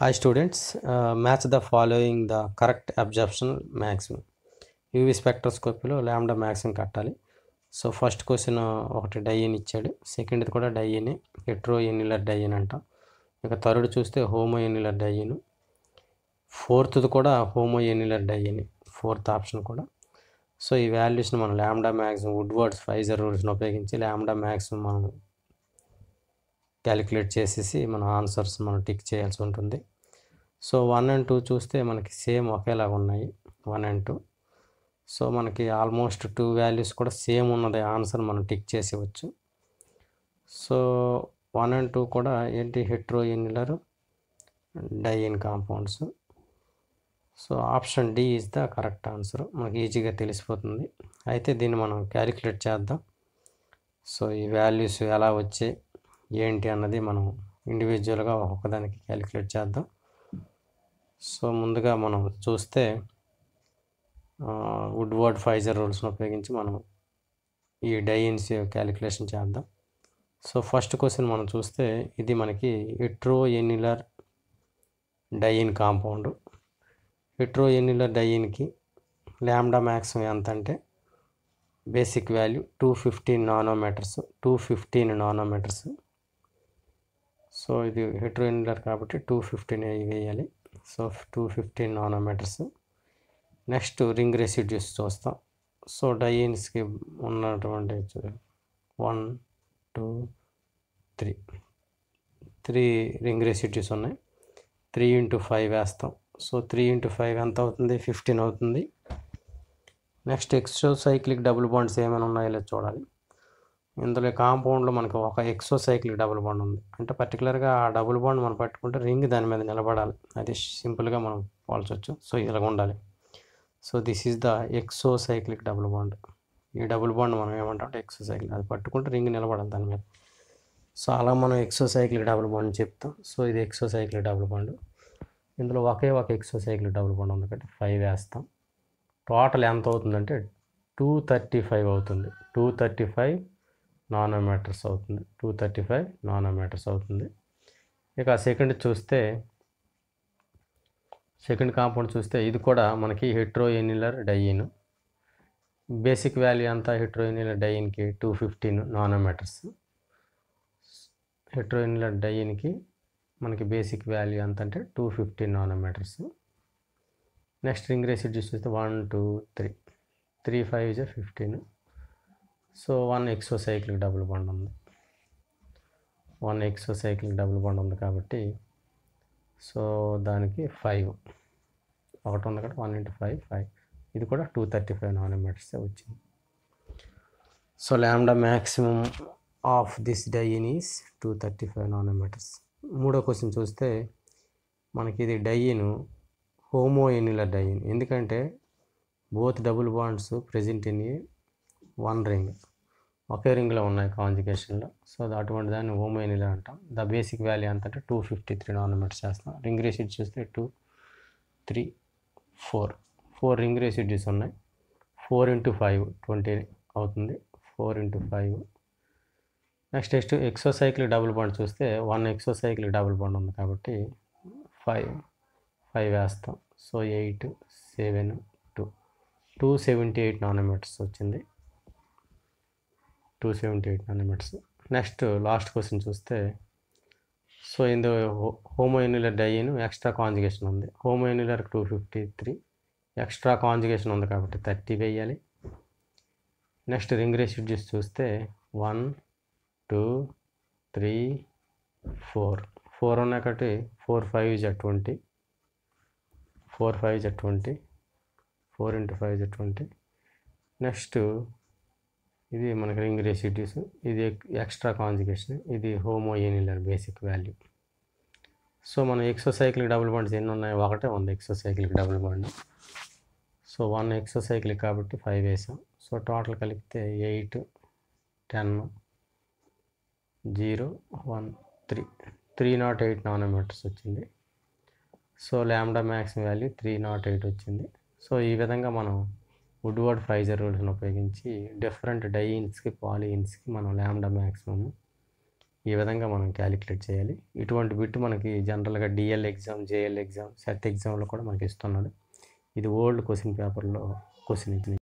hi students match the following the correct correct maximum UV స్పెక్ట్రోస్కోపీలో lambda maximum కట్టాలి so first question ఒకటి diene ఇచ్చాడు సెకండ్ది కూడా డైన్ హెట్రో ఎన్యులర్ డైన్ అంట ఇక థర్డ్ చూస్తే హోమో ఎన్యులర్ డైన్ ఫోర్త్ది కూడా homoannular diene fourth option కూడా సో ఈ వాల్యూస్ని మనం ల్యాండా మ్యాక్సిమం వుడ్వర్డ్స్ ఫైజర్ రూల్స్ని ఉపయోగించి ల్యాండా మ్యాక్సిమం మనం క్యాలిక్యులేట్ చేసేసి మన ఆన్సర్స్ మనం టిక్ చేయాల్సి ఉంటుంది సో వన్ అండ్ టూ చూస్తే మనకి సేమ్ ఒకేలాగా ఉన్నాయి వన్ అండ్ టూ సో మనకి ఆల్మోస్ట్ టూ వాల్యూస్ కూడా సేమ్ ఉన్నది ఆన్సర్ మనం టిక్ చేసేవచ్చు సో వన్ అండ్ టూ కూడా ఏంటి heteroannular diene compounds so option D is the correct answer మనకి ఈజీగా తెలిసిపోతుంది అయితే దీన్ని మనం క్యాలిక్యులేట్ చేద్దాం సో ఈ వాల్యూస్ ఎలా వచ్చాయి ఏంటి అన్నది మనం ఇండివిజువల్గా ఒక్కొక్కదానికి క్యాలిక్యులేట్ చేద్దాం సో ముందుగా మనం చూస్తే వుడ్వర్డ్ ఫైజర్ రూల్స్ను ఉపయోగించి మనం ఈ డైన్స్ క్యాలిక్యులేషన్ చేద్దాం సో ఫస్ట్ క్వశ్చన్ మనం చూస్తే ఇది మనకి heteroannular diene compound heteroannular డైన్కి ల్యాండా మ్యాక్సిమం ఎంత అంటే basic value two fifteen nanometers two fifteen nanometers so ఇది ఇన్లర్ కాబట్టి టూ ఫిఫ్టీన్ వేయాలి so two fifteen nanometers next ring residues చూస్తాం సో డయన్స్కి ఉన్నటువంటి one two three three ring residues ఉన్నాయి త్రీ ఇంటూ ఫైవ్ వేస్తాం సో త్రీ ఇంటూ ఫైవ్ ఎంత అవుతుంది ఫిఫ్టీన్ అవుతుంది next exocyclic double bonds ఏమైనా ఉన్నాయో చూడాలి ఇందులో కాంపౌండ్లో మనకు ఒక ఎక్సో సైకిల్ డబుల్ బాండ్ ఉంది అంటే పర్టికులర్గా ఆ డబుల్ బాండ్ మనం పట్టుకుంటే రింగ్ దాని మీద నిలబడాలి అది సింపుల్గా మనం పోల్చవచ్చు సో ఇలా ఉండాలి so this is the exo exocyclic double bond ఈ డబుల్ బాండ్ మనం ఏమంటాం అంటే సైకిల్ అది పట్టుకుంటే రింగ్ నిలబడాలి దాని మీద సో అలా మనం ఎక్సో సైకిల్ డబుల్ బాండ్ చెప్తాం సో ఇది ఎక్సో సైకిల్ డబుల్ బాండ్ ఇందులో ఒకే ఒక ఎక్సో సైకిల్ డబుల్ బాండ్ ఉంది కాబట్టి ఫైవ్ వేస్తాం టోటల్ ఎంత అవుతుందంటే టూ థర్టీ ఫైవ్ అవుతుంది టూ థర్టీ ఫైవ్ నానోమీటర్స్ అవుతుంది టూ థర్టీ ఫైవ్ నానోమీటర్స్ అవుతుంది ఇక సెకండ్ చూస్తే సెకండ్ కాంపౌండ్ చూస్తే ఇది కూడా మనకి హెట్రోయెనిలర్ డయిన్ బేసిక్ వాల్యూ అంతా హెట్రోయెనిలర్ డయిన్కి టూ ఫిఫ్టీన్ నానోమీటర్స్ హెట్రోయెనిలర్ డయిన్కి మనకి బేసిక్ వాల్యూ ఎంత అంటే two fifteen nanometers next ring residue చూస్తే one two three three five is fifteen so one cycle double bond ఉంది వన్ సైకిల్ డబుల్ బండ్ ఉంది కాబట్టి సో దానికి ఫైవ్ ఒకటి ఉంది కాబట్టి వన్ ఇంటూ ఫైవ్ ఫైవ్ ఇది కూడా two thirty five nanometers వచ్చింది so lambda maximum of this diene is two thirty five nanometers మూడో క్వశ్చన్ చూస్తే మనకి ఇది డైన్ హోమో ఎనిల డైన్ ఎందుకంటే both double bonds present in one ring ఒకే రింగ్లో ఉన్నాయి కాంజుకేషన్లో సో అటువంటి దాన్ని ఓమైనిలా అంటాం ద బేసిక్ వాల్యూ ఎంత అంటే టూ ఫిఫ్టీ త్రీ నార్నమెంట్స్ చేస్తాం రింగ్ రేసిడ్ చూస్తే two three four four ring residues ఉన్నాయి ఫోర్ ఇంటూ ఫైవ్ ట్వంటీ అవుతుంది four into five next next exo cycle double bond చూస్తే one exo cycle double bond ఉంది కాబట్టి five five వేస్తాం so eight seven two two seventy eight nanometers వచ్చింది two seventy eight nanometers next last question చూస్తే so ఇందు homoannular diene extra conjugation ఉంది homoannular two fifty three extra conjugation ఉంది కాబట్టి thirty వేయాలి నెక్స్ట్ రింగ్ రెసిడ్యూస్ చూస్తే one two three four four ఉన్న ఒకటి four five is twenty four five is twenty four into five is twenty next ఇది మనకి ring residues ఇది extra conjugation ఇది హోమోయేనిలర్ బేసిక్ వాల్యూ సో మనం exocyclic double bonds ఎన్ని ఉన్నాయో ఒకటే ఉంది exocyclic double bond so one exocyclic కాబట్టి ఫైవ్ వేసాం సో టోటల్ కలిపితే eight ten zero one three three nought eight nanometers వచ్చింది so lambda maximum value three nought eight వచ్చింది సో ఈ విధంగా మనం వుడ్వర్డ్ ఫ్రైజర్ రూల్స్ని ఉపయోగించి డిఫరెంట్ డైయిన్స్కి పాలిఇన్స్కి మనం ల్యాండా మ్యాక్సిమమ్ ఈ విధంగా మనం క్యాలిక్యులేట్ చేయాలి ఇటువంటి బిట్ మనకి జనరల్గా DL exam JL exam SET ఎగ్జామ్లో కూడా మనకి ఇస్తున్నాడు ఇది ఓల్డ్ క్వశ్చన్ పేపర్లో క్వశ్చన్